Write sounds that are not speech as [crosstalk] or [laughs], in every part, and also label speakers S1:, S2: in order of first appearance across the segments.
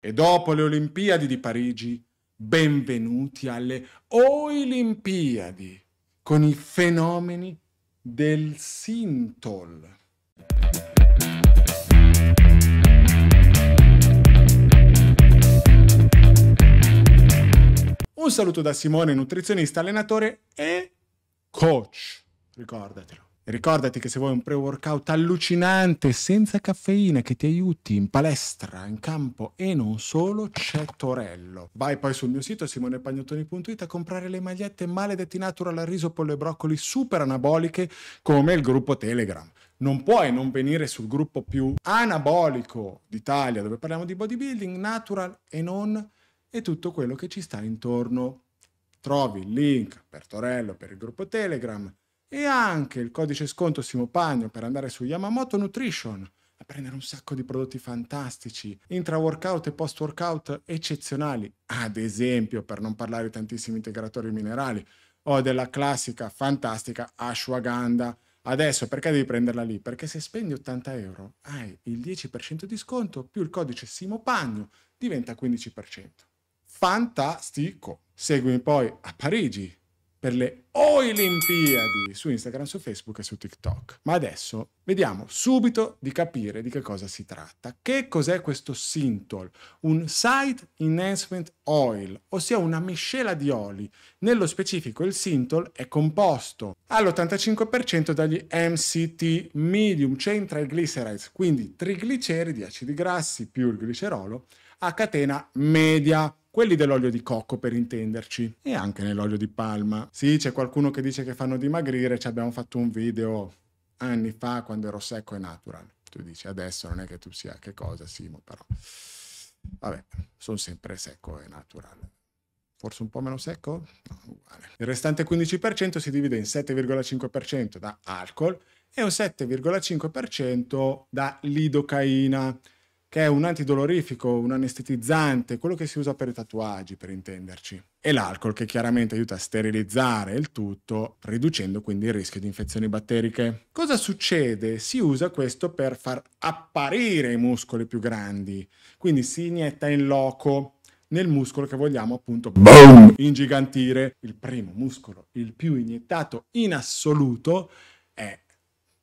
S1: E dopo le Olimpiadi di Parigi, benvenuti alle Olimpiadi con i fenomeni del Sintol. Un saluto da Simone, nutrizionista, allenatore e coach, ricordatelo. Ricordati che se vuoi un pre-workout allucinante senza caffeina che ti aiuti in palestra, in campo e non solo, c'è Torello. Vai poi sul mio sito simonepagnotoni.it a comprare le magliette maledetti natural al riso, pollo e broccoli super anaboliche come il gruppo Telegram. Non puoi non venire sul gruppo più anabolico d'Italia dove parliamo di bodybuilding, natural e non e tutto quello che ci sta intorno. Trovi il link per Torello, per il gruppo Telegram e anche il codice sconto Simopagno per andare su Yamamoto Nutrition a prendere un sacco di prodotti fantastici, intra workout e post workout eccezionali, ad esempio per non parlare di tantissimi integratori minerali o della classica fantastica ashwagandha. Adesso perché devi prenderla lì? Perché se spendi 80 euro hai il 10% di sconto più il codice Simopagno diventa 15%. Fantastico! Seguimi poi a Parigi per le Olimpiadi su Instagram, su Facebook e su TikTok. Ma adesso vediamo subito di capire di che cosa si tratta. Che cos'è questo Sintol? Un Site Enhancement Oil, ossia una miscela di oli. Nello specifico il Sintol è composto all'85% dagli MCT medium chain triglycerides, quindi trigliceridi, acidi grassi più il glicerolo, a catena media quelli dell'olio di cocco per intenderci, e anche nell'olio di palma. Sì, c'è qualcuno che dice che fanno dimagrire, ci abbiamo fatto un video anni fa quando ero secco e natural. Tu dici adesso non è che tu sia che cosa, Simo, però. Vabbè, sono sempre secco e natural forse un po' meno secco? No, uguale. Il restante 15% si divide in 7,5% da alcol e un 7,5% da lidocaina che è un antidolorifico, un anestetizzante, quello che si usa per i tatuaggi, per intenderci. E l'alcol che chiaramente aiuta a sterilizzare il tutto, riducendo quindi il rischio di infezioni batteriche. Cosa succede? Si usa questo per far apparire i muscoli più grandi, quindi si inietta in loco nel muscolo che vogliamo appunto boom, ingigantire. Il primo muscolo, il più iniettato in assoluto, è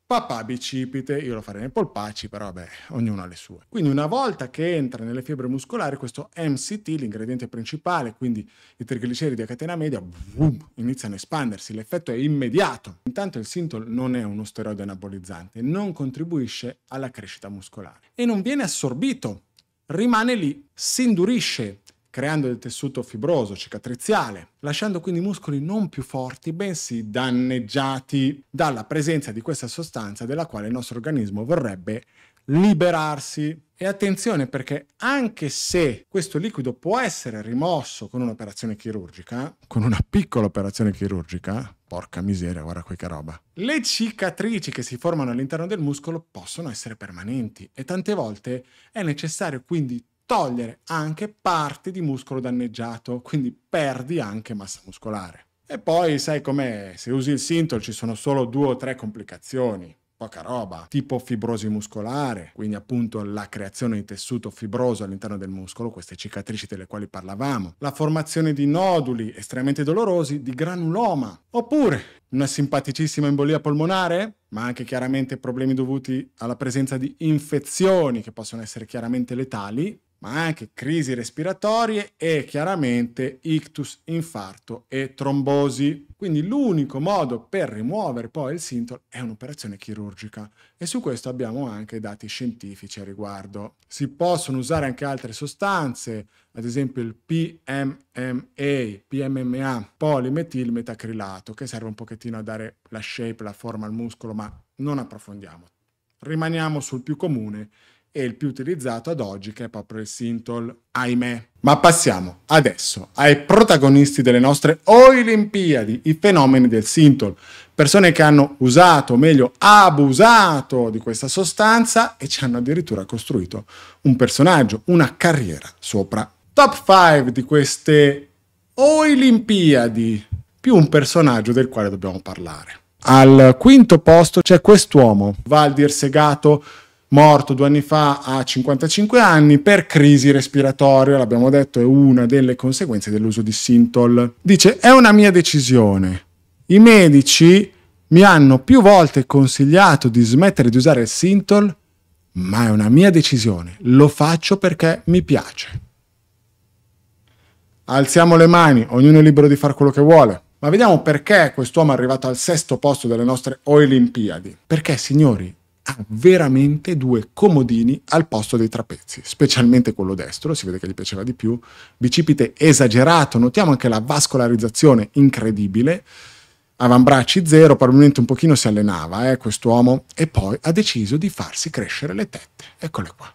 S1: Papà bicipite, io lo farei nei polpacci, però vabbè, ognuno ha le sue. Quindi una volta che entra nelle fibre muscolari, questo MCT, l'ingrediente principale, quindi i trigliceridi a catena media, boom, iniziano a espandersi, l'effetto è immediato. Intanto il Sintol non è uno steroide anabolizzante, non contribuisce alla crescita muscolare e non viene assorbito, rimane lì, si indurisce, creando del tessuto fibroso, cicatriziale, lasciando quindi muscoli non più forti, bensì danneggiati dalla presenza di questa sostanza della quale il nostro organismo vorrebbe liberarsi. E attenzione perché anche se questo liquido può essere rimosso con un'operazione chirurgica, con una piccola operazione chirurgica, porca miseria, guarda qui che roba, le cicatrici che si formano all'interno del muscolo possono essere permanenti e tante volte è necessario quindi togliere anche parte di muscolo danneggiato, quindi perdi anche massa muscolare. E poi sai com'è, se usi il Sintol ci sono solo due o tre complicazioni, poca roba, tipo fibrosi muscolare, quindi appunto la creazione di tessuto fibroso all'interno del muscolo, queste cicatrici delle quali parlavamo, la formazione di noduli estremamente dolorosi di granuloma, oppure una simpaticissima embolia polmonare, ma anche chiaramente problemi dovuti alla presenza di infezioni che possono essere chiaramente letali, ma anche crisi respiratorie e chiaramente ictus, infarto e trombosi. Quindi l'unico modo per rimuovere poi il sintomo è un'operazione chirurgica e su questo abbiamo anche dati scientifici a riguardo. Si possono usare anche altre sostanze, ad esempio il PMMA, PMMA, polimetilmetacrilato, che serve un pochettino a dare la shape, la forma al muscolo, ma non approfondiamo. Rimaniamo sul più comune, e il più utilizzato ad oggi che è proprio il Sintol, ahimè. Ma passiamo adesso ai protagonisti delle nostre Olimpiadi, i fenomeni del Sintol, persone che hanno usato, o meglio abusato di questa sostanza e ci hanno addirittura costruito un personaggio, una carriera sopra. Top 5 di queste Olimpiadi, più un personaggio del quale dobbiamo parlare. Al quinto posto c'è quest'uomo, Valdir Segato, morto due anni fa a 55 anni per crisi respiratoria, l'abbiamo detto, è una delle conseguenze dell'uso di Sintol. Dice, è una mia decisione. I medici mi hanno più volte consigliato di smettere di usare il Sintol, ma è una mia decisione. Lo faccio perché mi piace. Alziamo le mani, ognuno è libero di fare quello che vuole. Ma vediamo perché quest'uomo è arrivato al sesto posto delle nostre Olimpiadi. Perché, signori, ha veramente due comodini al posto dei trapezi, specialmente quello destro, si vede che gli piaceva di più, bicipite esagerato, notiamo anche la vascolarizzazione incredibile, avambracci zero, probabilmente un pochino si allenava eh, quest'uomo, e poi ha deciso di farsi crescere le tette, eccole qua,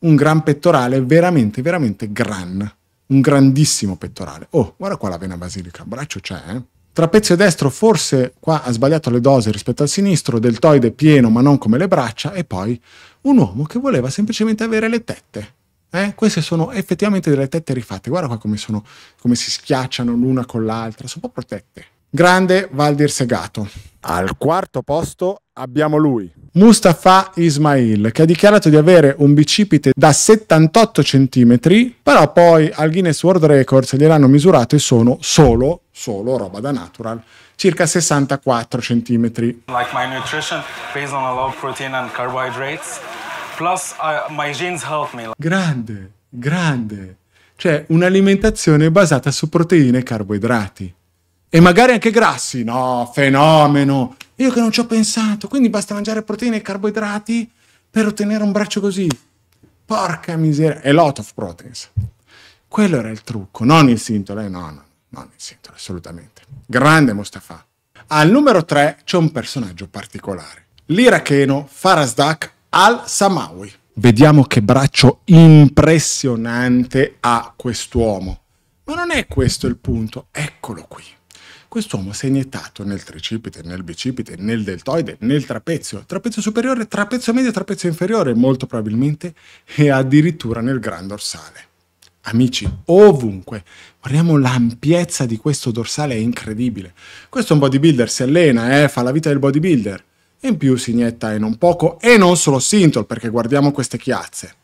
S1: un gran pettorale veramente, veramente gran, un grandissimo pettorale. Oh, guarda qua la vena basilica, braccio c'è, eh? Trapezio destro forse qua ha sbagliato le dosi rispetto al sinistro, deltoide pieno ma non come le braccia, e poi un uomo che voleva semplicemente avere le tette. Eh? Queste sono effettivamente delle tette rifatte, guarda qua come, sono, come si schiacciano l'una con l'altra, sono proprio tette. Grande Valdir Segato. Al quarto posto abbiamo lui. Mustafa Ismail, che ha dichiarato di avere un bicipite da 78 cm, però poi al Guinness World Records gliel'hanno misurato e sono solo solo roba da natural, circa 64 cm. Like my nutrition based on a low protein and carbohydrates, plus uh, my genes help me. Grande, grande. Cioè un'alimentazione basata su proteine e carboidrati. E magari anche grassi, no, fenomeno. Io che non ci ho pensato, quindi basta mangiare proteine e carboidrati per ottenere un braccio così. Porca miseria, è lot of proteins. Quello era il trucco, non il sintomo, eh? no, no. Non mi sento assolutamente. Grande Mustafa. Al numero 3 c'è un personaggio particolare. L'iracheno Farazdak al-Samawi. Vediamo che braccio impressionante ha quest'uomo. Ma non è questo il punto, eccolo qui. Quest'uomo si è iniettato nel tricipite, nel bicipite, nel deltoide, nel trapezio, trapezio superiore, trapezio medio, trapezio inferiore, molto probabilmente, e addirittura nel gran dorsale amici, ovunque. Guardiamo l'ampiezza di questo dorsale, è incredibile. Questo è un bodybuilder, si allena, eh, fa la vita del bodybuilder. E in più si inietta e non poco, e non solo Sintol, perché guardiamo queste chiazze.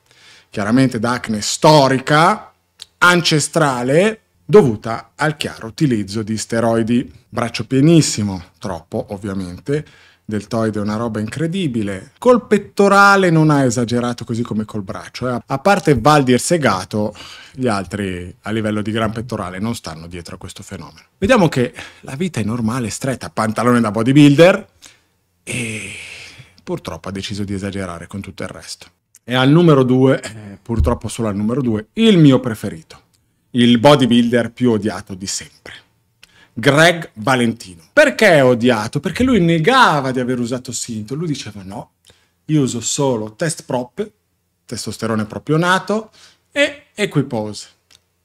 S1: Chiaramente d'acne storica, ancestrale, dovuta al chiaro utilizzo di steroidi. Braccio pienissimo, troppo ovviamente, deltoide è una roba incredibile. Col pettorale non ha esagerato così come col braccio. Eh. A parte Valdir Segato, gli altri a livello di gran pettorale non stanno dietro a questo fenomeno. Vediamo che la vita è normale, stretta, pantalone da bodybuilder e purtroppo ha deciso di esagerare con tutto il resto. E al numero 2, eh, purtroppo solo al numero 2, il mio preferito, il bodybuilder più odiato di sempre. Greg Valentino. Perché è odiato? Perché lui negava di aver usato Sinto. Lui diceva no, io uso solo test prop, testosterone proprio nato, e equipose.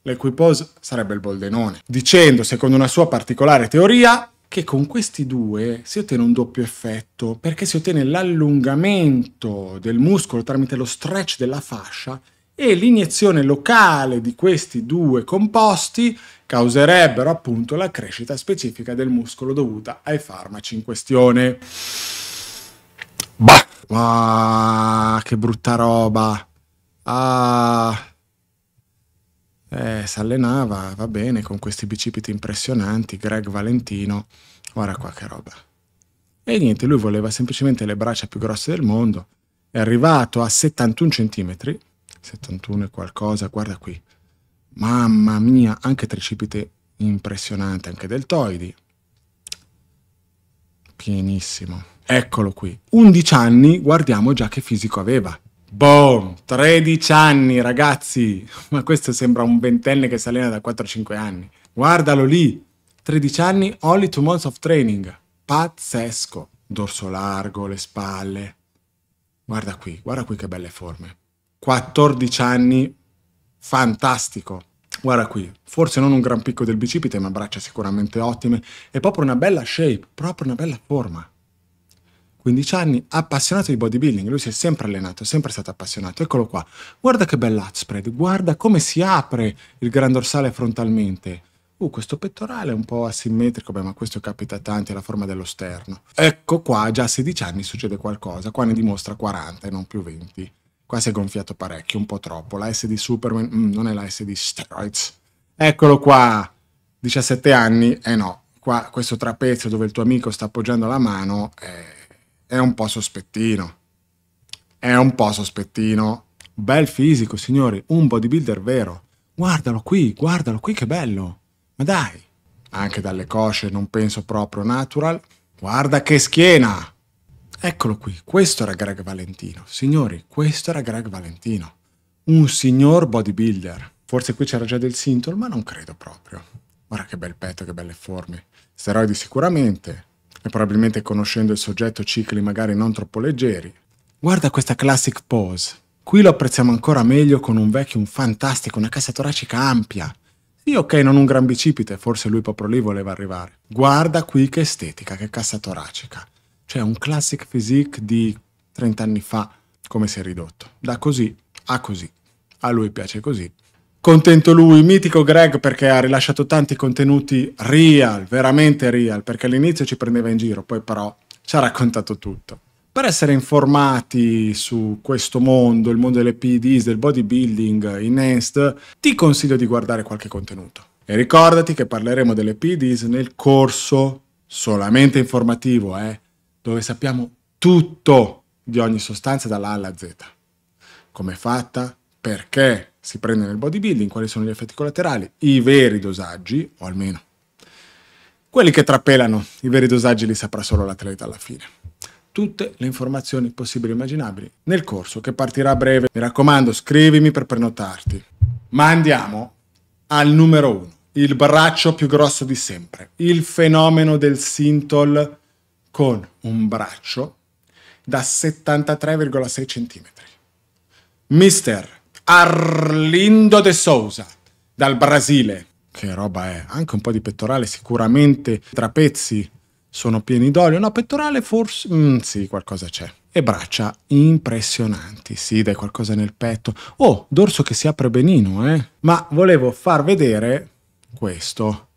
S1: L'equipose sarebbe il boldenone. Dicendo, secondo una sua particolare teoria, che con questi due si ottiene un doppio effetto perché si ottiene l'allungamento del muscolo tramite lo stretch della fascia e l'iniezione locale di questi due composti causerebbero appunto la crescita specifica del muscolo dovuta ai farmaci in questione. Bah, ah, che brutta roba. Ah. Eh, s'allenava, va bene, con questi bicipiti impressionanti, Greg Valentino. Guarda qua che roba. E niente, lui voleva semplicemente le braccia più grosse del mondo. È arrivato a 71 centimetri, 71 e qualcosa, guarda qui. Mamma mia, anche tricipite impressionante, anche deltoidi. Pienissimo. Eccolo qui. 11 anni, guardiamo già che fisico aveva. Boom, 13 anni ragazzi, ma questo sembra un ventenne che si allena da 4-5 anni. Guardalo lì, 13 anni, only two months of training. Pazzesco, dorso largo, le spalle. Guarda qui, guarda qui che belle forme. 14 anni, fantastico. Guarda qui, forse non un gran picco del bicipite, ma braccia sicuramente ottime e proprio una bella shape, proprio una bella forma. 15 anni, appassionato di bodybuilding, lui si è sempre allenato, è sempre stato appassionato, eccolo qua. Guarda che bel lat spread, guarda come si apre il gran dorsale frontalmente. Uh, questo pettorale è un po' asimmetrico, beh, ma questo capita a tanti, è la forma dello sterno. Ecco qua, già a 16 anni succede qualcosa, qua ne dimostra 40 e non più 20. Qua si è gonfiato parecchio, un po' troppo. La S di Superman mm, non è la S di Steroids. Eccolo qua, 17 anni. Eh no, qua questo trapezio dove il tuo amico sta appoggiando la mano eh, è un po' sospettino. È un po' sospettino. Bel fisico, signori, un bodybuilder vero. Guardalo qui, guardalo qui che bello. Ma dai, anche dalle cosce non penso proprio natural. Guarda che schiena! Eccolo qui, questo era Greg Valentino. Signori, questo era Greg Valentino. Un signor bodybuilder. Forse qui c'era già del sintomo, ma non credo proprio. Guarda che bel petto, che belle forme. Steroidi sicuramente, e probabilmente conoscendo il soggetto cicli magari non troppo leggeri. Guarda questa classic pose. Qui lo apprezziamo ancora meglio con un vecchio, un fantastico, una cassa toracica ampia. Sì, ok, non un gran bicipite, forse lui proprio lì voleva arrivare. Guarda qui che estetica, che cassa toracica. Cioè un classic physique di 30 anni fa, come si è ridotto. Da così a così. A lui piace così. Contento lui, mitico Greg perché ha rilasciato tanti contenuti real, veramente real, perché all'inizio ci prendeva in giro, poi però ci ha raccontato tutto. Per essere informati su questo mondo, il mondo delle PDs, del bodybuilding in Nest, ti consiglio di guardare qualche contenuto. E ricordati che parleremo delle PDs nel corso solamente informativo, eh? dove sappiamo tutto di ogni sostanza dalla A alla Z. Come è fatta, perché si prende nel bodybuilding, quali sono gli effetti collaterali, i veri dosaggi, o almeno quelli che trapelano, i veri dosaggi li saprà solo l'atleta alla fine. Tutte le informazioni possibili e immaginabili nel corso che partirà a breve. Mi raccomando, scrivimi per prenotarti. Ma andiamo al numero uno, il braccio più grosso di sempre, il fenomeno del Sintol con un braccio da 73,6 cm. Mister Arlindo De Souza dal Brasile. Che roba è, anche un po' di pettorale sicuramente, trapezzi sono pieni d'olio, no pettorale forse, mm, sì qualcosa c'è. E braccia impressionanti, sì dai qualcosa nel petto. Oh, dorso che si apre benino, eh. Ma volevo far vedere questo,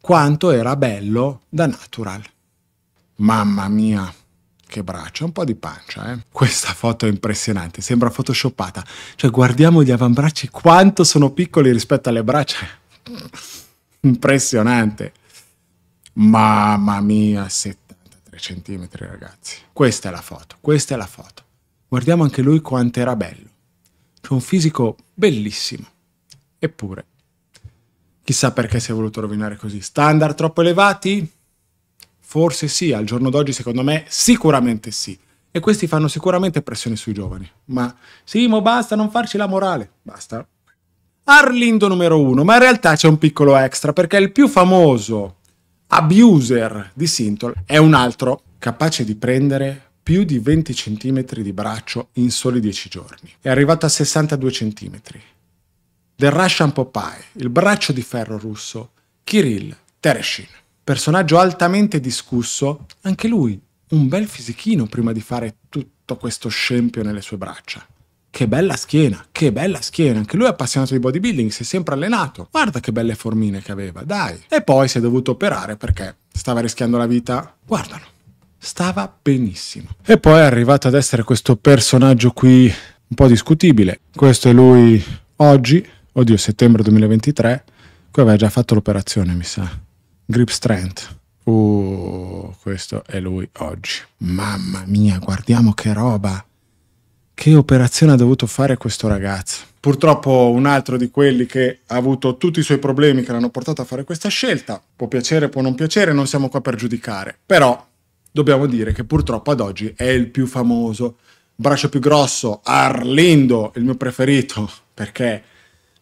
S1: quanto era bello da natural. Mamma mia, che braccia, un po' di pancia, eh. Questa foto è impressionante, sembra photoshoppata. Cioè, guardiamo gli avambracci quanto sono piccoli rispetto alle braccia. [laughs] impressionante. Mamma mia, 73 cm, ragazzi. Questa è la foto, questa è la foto. Guardiamo anche lui quanto era bello. C'è un fisico bellissimo. Eppure, chissà perché si è voluto rovinare così. Standard troppo elevati? Forse sì, al giorno d'oggi secondo me sicuramente sì. E questi fanno sicuramente pressione sui giovani. Ma sì, mo basta non farci la morale. Basta. Arlindo numero uno, ma in realtà c'è un piccolo extra perché il più famoso abuser di Sintol è un altro capace di prendere più di 20 cm di braccio in soli 10 giorni. È arrivato a 62 cm. Del Russian Popeye, il braccio di ferro russo, Kirill Tereshin personaggio altamente discusso, anche lui un bel fisichino prima di fare tutto questo scempio nelle sue braccia. Che bella schiena, che bella schiena, anche lui è appassionato di bodybuilding, si è sempre allenato. Guarda che belle formine che aveva, dai. E poi si è dovuto operare perché stava rischiando la vita. Guardalo, stava benissimo. E poi è arrivato ad essere questo personaggio qui un po' discutibile. Questo è lui oggi, oddio settembre 2023, qui aveva già fatto l'operazione mi sa. Grip Strength. Uh, questo è lui oggi. Mamma mia, guardiamo che roba. Che operazione ha dovuto fare questo ragazzo? Purtroppo un altro di quelli che ha avuto tutti i suoi problemi che l'hanno portato a fare questa scelta. Può piacere, può non piacere, non siamo qua per giudicare. Però dobbiamo dire che purtroppo ad oggi è il più famoso. Braccio più grosso, Arlindo, il mio preferito, perché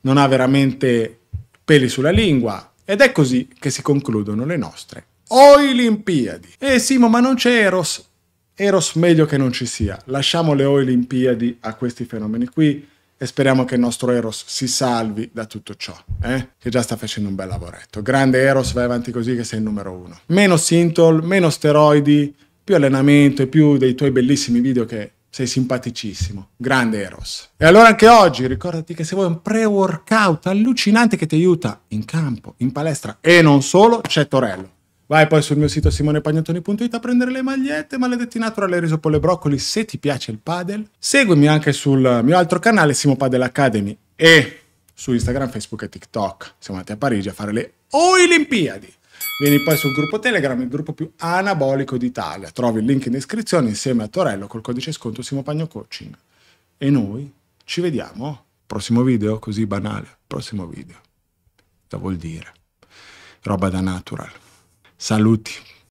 S1: non ha veramente peli sulla lingua, ed è così che si concludono le nostre Olimpiadi. Eh Simo, ma non c'è Eros. Eros meglio che non ci sia. Lasciamo le Olimpiadi a questi fenomeni qui e speriamo che il nostro Eros si salvi da tutto ciò, eh? che già sta facendo un bel lavoretto. Grande Eros, vai avanti così che sei il numero uno. Meno Sintol, meno steroidi, più allenamento e più dei tuoi bellissimi video che sei simpaticissimo. Grande Eros. E allora anche oggi ricordati che se vuoi un pre-workout allucinante che ti aiuta in campo, in palestra e non solo, c'è Torello. Vai poi sul mio sito simonepagnatoni.it a prendere le magliette, maledetti natural e riso e broccoli se ti piace il padel. Seguimi anche sul mio altro canale Simo Padel Academy e su Instagram, Facebook e TikTok. Siamo andati a Parigi a fare le Olimpiadi. Vieni poi sul gruppo Telegram, il gruppo più anabolico d'Italia. Trovi il link in descrizione insieme a Torello col codice sconto Simo Coaching. E noi ci vediamo prossimo video, così banale, prossimo video. Da vuol dire. Roba da natural. Saluti.